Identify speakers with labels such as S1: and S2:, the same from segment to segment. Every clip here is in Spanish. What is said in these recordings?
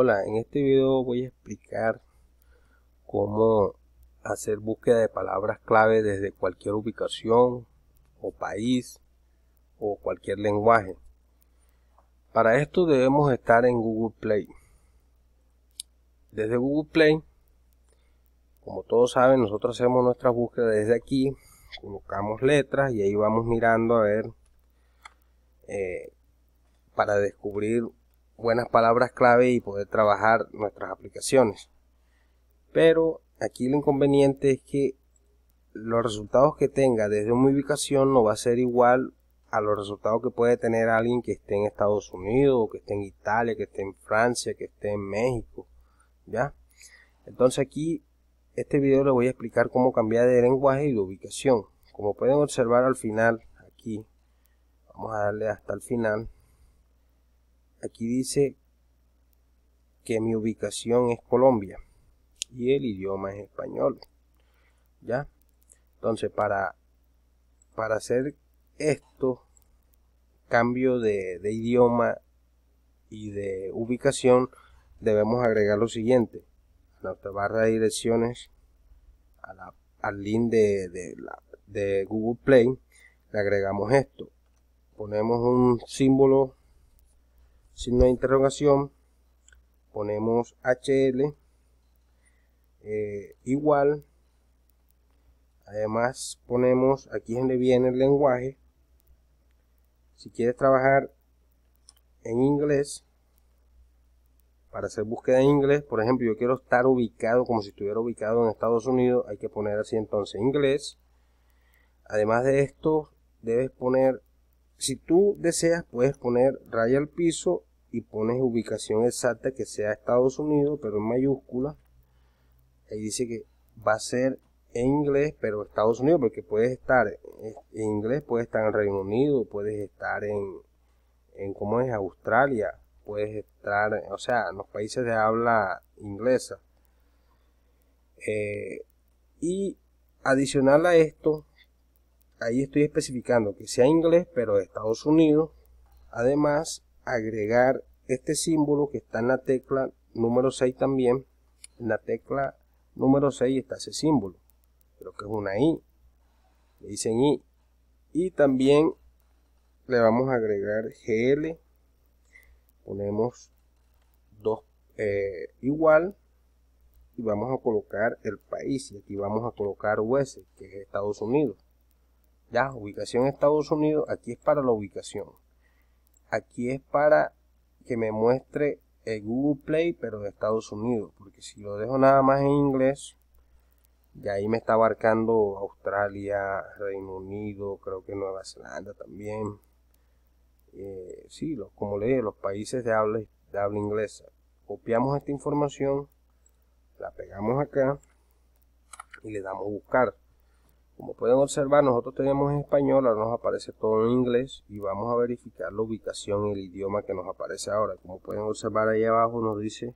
S1: Hola, en este video voy a explicar cómo hacer búsqueda de palabras clave desde cualquier ubicación o país o cualquier lenguaje. Para esto debemos estar en Google Play. Desde Google Play, como todos saben, nosotros hacemos nuestra búsqueda desde aquí, colocamos letras y ahí vamos mirando a ver eh, para descubrir buenas palabras clave y poder trabajar nuestras aplicaciones. Pero aquí el inconveniente es que los resultados que tenga desde una ubicación no va a ser igual a los resultados que puede tener alguien que esté en Estados Unidos, que esté en Italia, que esté en Francia, que esté en México, ¿ya? Entonces aquí, este video le voy a explicar cómo cambiar de lenguaje y de ubicación. Como pueden observar al final, aquí, vamos a darle hasta el final, aquí dice que mi ubicación es Colombia y el idioma es español. ¿Ya? Entonces, para, para hacer esto, cambio de, idioma y de ubicación, debemos agregar lo siguiente. A nuestra barra de direcciones, al link de, de Google Play, le agregamos esto. Ponemos un símbolo no de interrogación, ponemos HL eh, igual, además ponemos aquí donde viene el lenguaje, si quieres trabajar en inglés, para hacer búsqueda en inglés, por ejemplo, yo quiero estar ubicado como si estuviera ubicado en Estados Unidos, hay que poner así entonces inglés. Además de esto, debes poner, si tú deseas, puedes poner raya al piso y pones ubicación exacta que sea Estados Unidos, pero en mayúscula. Ahí dice que va a ser en inglés, pero Estados Unidos, porque puedes estar en inglés, puedes estar en Reino Unido, puedes estar en, en ¿cómo es? Australia, puedes estar, o sea, en los países de habla inglesa. Eh, y adicional a esto, ahí estoy especificando que sea inglés, pero Estados Unidos. Además, agregar este símbolo que está en la tecla número 6 también. En la tecla número 6 está ese símbolo. Creo que es una I. Le dicen I. Y también le vamos a agregar GL. Ponemos 2 eh, igual. Y vamos a colocar el país. Y aquí vamos a colocar US, que es Estados Unidos. Ya, ubicación Estados Unidos. Aquí es para la ubicación aquí es para que me muestre el Google Play, pero de Estados Unidos, porque si lo dejo nada más en inglés, y ahí me está abarcando Australia, Reino Unido, creo que Nueva Zelanda también. Eh, sí, los, como le los países de habla, de habla inglesa. Copiamos esta información, la pegamos acá y le damos buscar. Como pueden observar, nosotros tenemos en español, ahora nos aparece todo en inglés y vamos a verificar la ubicación y el idioma que nos aparece ahora. Como pueden observar ahí abajo nos dice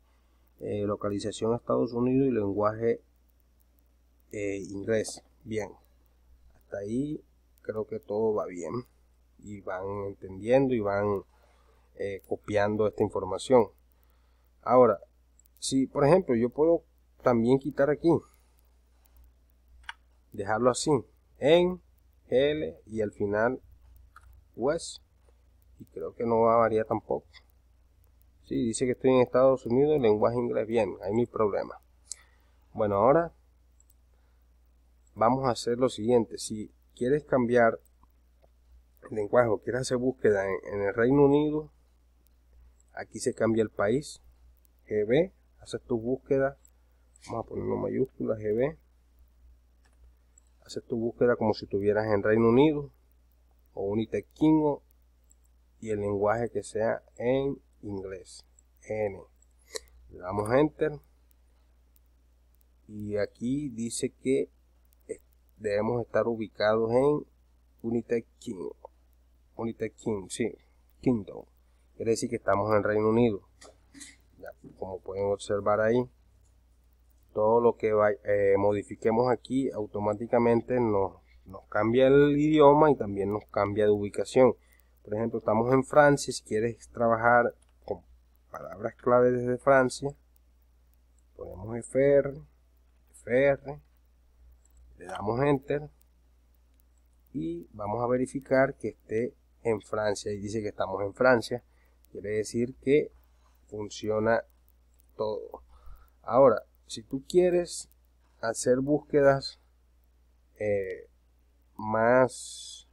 S1: eh, localización Estados Unidos y lenguaje eh, inglés. Bien, hasta ahí creo que todo va bien y van entendiendo y van eh, copiando esta información. Ahora, si por ejemplo yo puedo también quitar aquí, dejarlo así en l y al final US pues, y creo que no va a variar tampoco si sí, dice que estoy en Estados Unidos lenguaje inglés bien hay mi problema bueno ahora vamos a hacer lo siguiente si quieres cambiar el lenguaje o quieres hacer búsqueda en, el Reino Unido aquí se cambia el país GB haces tu búsqueda vamos a ponerlo mayúscula GB haces tu búsqueda como si estuvieras en Reino Unido o un Kingdom y el lenguaje que sea en inglés. N. Le damos enter. Y aquí dice que eh, debemos estar ubicados en un Kingdom. United Kingdom, sí, Kingdom. Quiere decir que estamos en Reino Unido. como pueden observar ahí, todo lo que eh, modifiquemos aquí automáticamente nos, nos, cambia el idioma y también nos cambia de ubicación. Por ejemplo, estamos en Francia, si quieres trabajar con palabras clave desde Francia, ponemos FR, FR, le damos Enter y vamos a verificar que esté en Francia y dice que estamos en Francia. Quiere decir que funciona todo. Ahora, si tú quieres hacer búsquedas eh, más,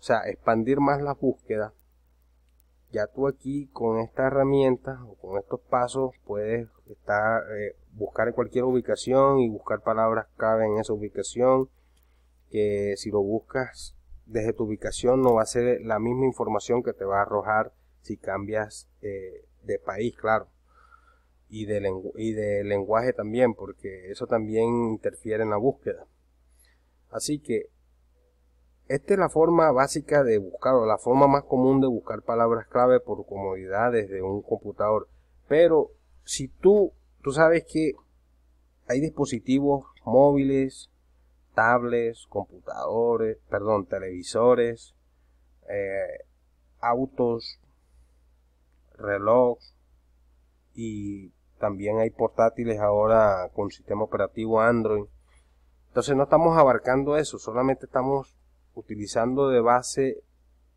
S1: o sea, expandir más las búsquedas, ya tú aquí con esta herramienta o con estos pasos puedes estar, eh, buscar en cualquier ubicación y buscar palabras clave en esa ubicación, que si lo buscas desde tu ubicación no va a ser la misma información que te va a arrojar si cambias eh, de país, claro y de, y lenguaje también, porque eso también interfiere en la búsqueda. Así que esta es la forma básica de buscar o la forma más común de buscar palabras clave por comodidad desde un computador. Pero si tú, tú sabes que hay dispositivos móviles, tablets, computadores, perdón, televisores, eh, autos, reloj y también hay portátiles ahora con sistema operativo Android. Entonces no estamos abarcando eso, solamente estamos utilizando de base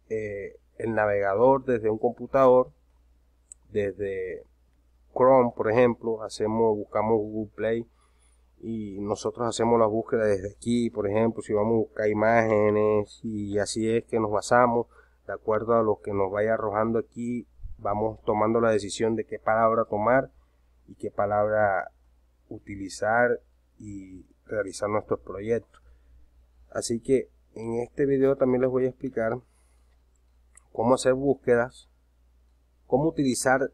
S1: eh, el navegador desde un computador, desde Chrome, por ejemplo, hacemos, buscamos Google Play y nosotros hacemos la búsqueda desde aquí, por ejemplo, si vamos a buscar imágenes y así es que nos basamos, de acuerdo a lo que nos vaya arrojando aquí, vamos tomando la decisión de qué palabra tomar y qué palabra utilizar y realizar nuestros proyectos. Así que en este video también les voy a explicar cómo hacer búsquedas, cómo utilizar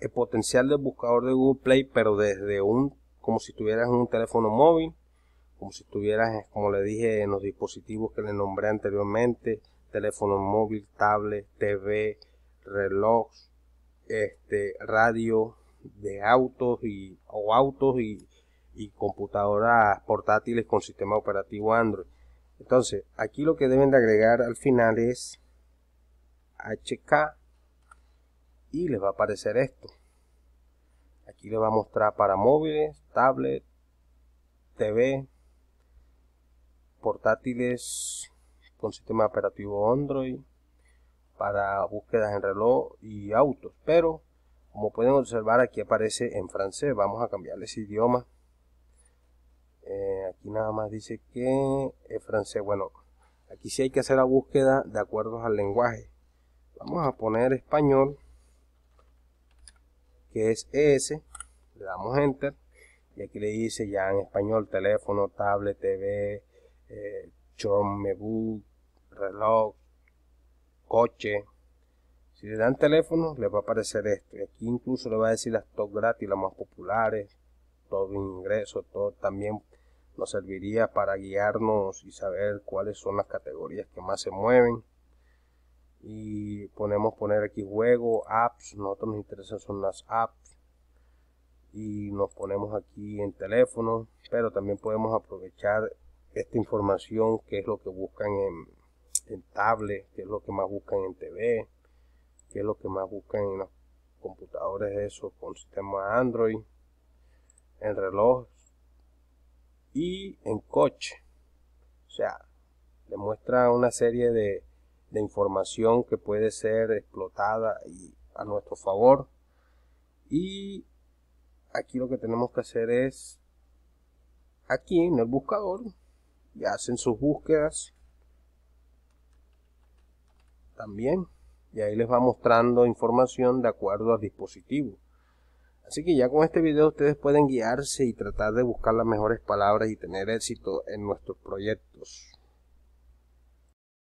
S1: el potencial del buscador de Google Play, pero desde un, como si tuvieras un teléfono móvil, como si estuvieras como le dije, en los dispositivos que le nombré anteriormente, teléfono móvil, tablet, TV, reloj, este, radio, de autos y, o autos y, y computadoras portátiles con sistema operativo Android. Entonces, aquí lo que deben de agregar al final es HK y les va a aparecer esto. Aquí les va a mostrar para móviles, tablet, TV, portátiles con sistema operativo Android, para búsquedas en reloj y autos. Pero como pueden observar, aquí aparece en francés. Vamos a cambiarle ese idioma. Eh, aquí nada más dice que es francés. Bueno, aquí sí hay que hacer la búsqueda de acuerdo al lenguaje. Vamos a poner español, que es ES. Le damos Enter. Y aquí le dice ya en español, teléfono, tablet, TV, eh, reloj, coche, si le dan teléfono, les va a aparecer esto. Y aquí incluso le va a decir las top gratis, las más populares, todo ingreso, todo también nos serviría para guiarnos y saber cuáles son las categorías que más se mueven. Y ponemos poner aquí juego, apps, nosotros nos interesan son las apps. Y nos ponemos aquí en teléfono, pero también podemos aprovechar esta información que es lo que buscan en, en tablet, que es lo que más buscan en TV que es lo que más buscan en los computadores eso con sistema Android, en reloj y en coche. O sea, le muestra una serie de, información que puede ser explotada y a nuestro favor. Y aquí lo que tenemos que hacer es aquí en el buscador ya hacen sus búsquedas también y ahí les va mostrando información de acuerdo al dispositivo. Así que ya con este video ustedes pueden guiarse y tratar de buscar las mejores palabras y tener éxito en nuestros proyectos.